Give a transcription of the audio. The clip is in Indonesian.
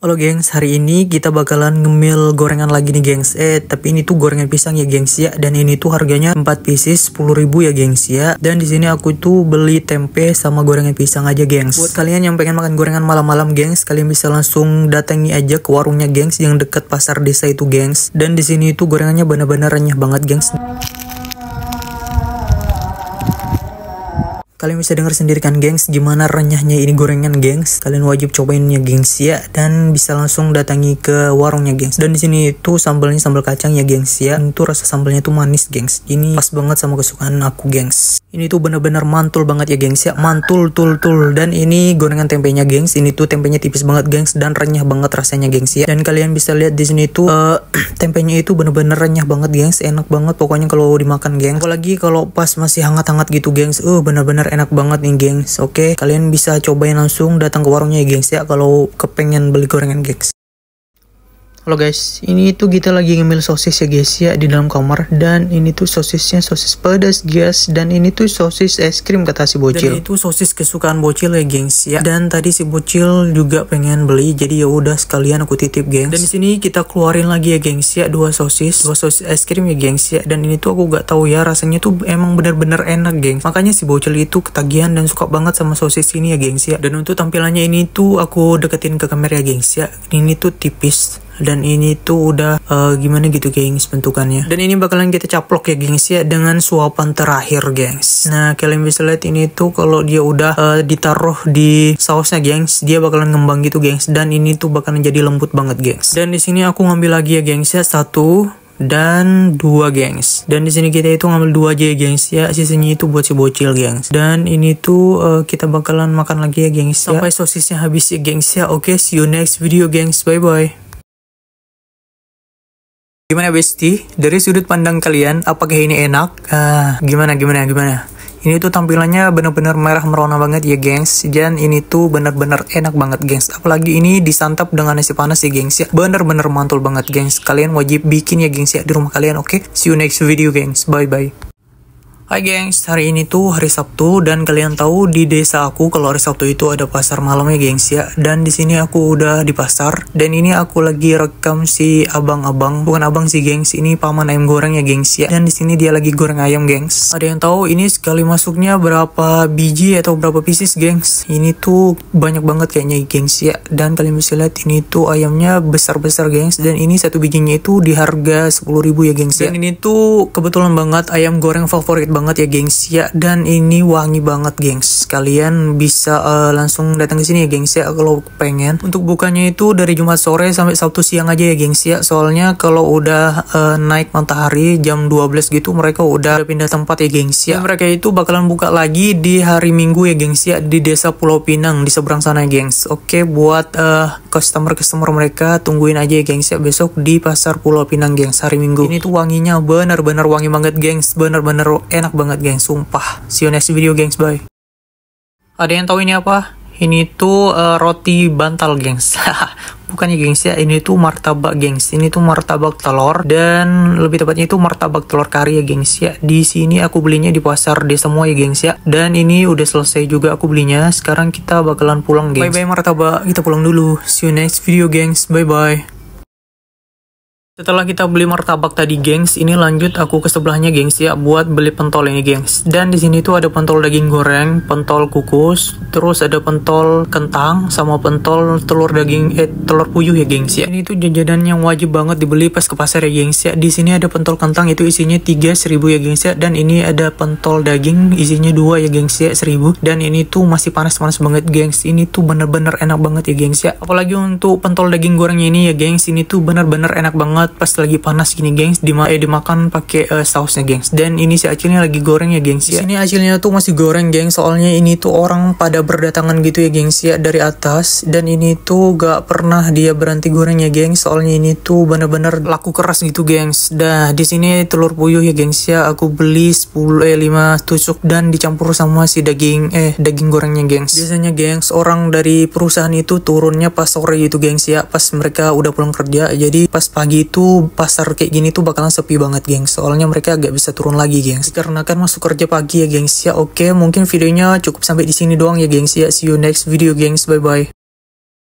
Halo gengs, hari ini kita bakalan ngemil gorengan lagi nih gengs Eh, tapi ini tuh gorengan pisang ya gengs ya Dan ini tuh harganya 4 pieces 10 ribu ya gengs ya Dan di sini aku tuh beli tempe sama gorengan pisang aja gengs Buat kalian yang pengen makan gorengan malam-malam gengs Kalian bisa langsung datangi aja ke warungnya gengs Yang deket pasar desa itu gengs Dan di sini tuh gorengannya bener-bener renyah banget gengs Kalian bisa dengar sendiri kan gengs gimana renyahnya ini gorengan gengs. Kalian wajib cobainnya gengs ya dan bisa langsung datangi ke warungnya gengs. Dan di sini itu sambalnya sambal kacang ya gengs ya. Itu rasa sambalnya tuh manis gengs. Ini pas banget sama kesukaan aku gengs. Ini tuh bener-bener mantul banget ya gengs ya. Mantul tul tul dan ini gorengan tempenya gengs. Ini tuh tempenya tipis banget gengs dan renyah banget rasanya gengs ya. Dan kalian bisa lihat di sini tuh uh, tempenya itu bener-bener renyah banget gengs. Enak banget pokoknya kalau dimakan gengs. Apalagi kalau pas masih hangat-hangat gitu gengs. Uh bener-bener enak banget nih gengs. Oke, kalian bisa cobain langsung datang ke warungnya ya gengs ya kalau kepengen beli gorengan gengs. Halo guys, ini tuh kita lagi ngemil sosis ya guys ya di dalam kamar dan ini tuh sosisnya sosis pedas guys dan ini tuh sosis es krim kata si bocil. Dan itu sosis kesukaan bocil ya gengs ya. Dan tadi si bocil juga pengen beli jadi ya udah sekalian aku titip gengs. Dan di sini kita keluarin lagi ya gengs ya dua sosis, dua sosis es krim ya gengs ya. Dan ini tuh aku gak tahu ya rasanya tuh emang bener-bener enak gengs. Makanya si bocil itu ketagihan dan suka banget sama sosis ini ya gengs ya. Dan untuk tampilannya ini tuh aku deketin ke kamera ya gengs ya. Ini tuh tipis dan ini tuh udah uh, gimana gitu gengs bentukannya dan ini bakalan kita caplok ya gengs ya dengan suapan terakhir gengs nah kalian bisa lihat ini tuh kalau dia udah uh, ditaruh di sausnya gengs dia bakalan ngembang gitu gengs dan ini tuh bakalan jadi lembut banget gengs dan di sini aku ngambil lagi ya gengs ya satu dan dua gengs dan di sini kita itu ngambil dua aja ya gengs ya sisanya itu buat si bocil gengs dan ini tuh uh, kita bakalan makan lagi ya gengs ya. sampai sosisnya habis ya gengs ya oke okay, see you next video gengs bye bye Gimana Besti? Dari sudut pandang kalian, apakah ini enak? Uh, gimana, gimana, gimana? Ini tuh tampilannya bener-bener merah merona banget ya gengs Dan ini tuh bener-bener enak banget gengs Apalagi ini disantap dengan nasi panas ya gengs ya Bener-bener mantul banget gengs Kalian wajib bikin ya gengs ya di rumah kalian oke okay? See you next video gengs Bye-bye Hai gengs, hari ini tuh hari Sabtu dan kalian tahu di desa aku kalau hari Sabtu itu ada pasar malam ya gengs ya. Dan di sini aku udah di pasar dan ini aku lagi rekam si abang-abang, bukan abang sih gengs, ini paman ayam goreng ya gengs ya. Dan di sini dia lagi goreng ayam gengs. Ada yang tahu ini sekali masuknya berapa biji atau berapa pieces gengs? Ini tuh banyak banget kayaknya gengs ya. Dan kalian bisa lihat ini tuh ayamnya besar-besar gengs dan ini satu bijinya itu di harga 10.000 ya gengs ya. Dan ini tuh kebetulan banget ayam goreng favorit banget banget ya gengs ya dan ini wangi banget gengs kalian bisa uh, langsung datang ke sini ya gengs ya kalau pengen untuk bukanya itu dari Jumat sore sampai Sabtu siang aja ya gengs ya soalnya kalau udah uh, naik matahari jam 12 gitu mereka udah pindah tempat ya gengs ya dan mereka itu bakalan buka lagi di hari Minggu ya gengs ya di desa Pulau Pinang di seberang sana ya gengs oke buat uh, eh, customer customer mereka tungguin aja ya gengs ya besok di pasar Pulau Pinang gengs hari Minggu ini tuh wanginya benar-benar wangi banget gengs benar-benar enak enak banget geng sumpah. See you next video gengs, bye. Ada yang tahu ini apa? Ini tuh uh, roti bantal gengs. Bukannya gengs ya, ini tuh martabak gengs. Ini tuh martabak telur dan lebih tepatnya itu martabak telur kari ya gengs ya. Di sini aku belinya di pasar desa semua ya gengs ya. Dan ini udah selesai juga aku belinya. Sekarang kita bakalan pulang gengs. Bye bye martabak, kita pulang dulu. See you next video gengs. Bye bye. Setelah kita beli martabak tadi, gengs, ini lanjut aku ke sebelahnya, gengs, ya, buat beli pentol ini, gengs. Dan di sini tuh ada pentol daging goreng, pentol kukus, terus ada pentol kentang, sama pentol telur daging, eh, telur puyuh ya, gengs, ya. Ini tuh jajanan yang wajib banget dibeli pas ke pasar ya, gengs, ya. Di sini ada pentol kentang, itu isinya 3.000 ya, gengs, ya. Dan ini ada pentol daging, isinya 2 ya, gengs, ya, 1.000. Dan ini tuh masih panas-panas banget, gengs. Ini tuh bener-bener enak banget ya, gengs, ya. Apalagi untuk pentol daging gorengnya ini ya, gengs, ini tuh bener-bener enak banget banget pas lagi panas gini gengs dima eh dimakan pakai uh, sausnya gengs dan ini si acilnya lagi goreng ya gengs ya ini acilnya tuh masih goreng gengs soalnya ini tuh orang pada berdatangan gitu ya gengs ya dari atas dan ini tuh gak pernah dia berhenti goreng ya gengs soalnya ini tuh bener-bener laku keras gitu gengs dah di sini telur puyuh ya gengs ya aku beli 10 eh 5 tusuk dan dicampur sama si daging eh daging gorengnya gengs biasanya gengs orang dari perusahaan itu turunnya pas sore gitu gengs ya pas mereka udah pulang kerja jadi pas pagi itu itu pasar kayak gini tuh bakalan sepi banget geng. soalnya mereka agak bisa turun lagi geng. karena kan masuk kerja pagi ya gengs ya oke mungkin videonya cukup sampai di sini doang ya gengs ya see you next video gengs bye bye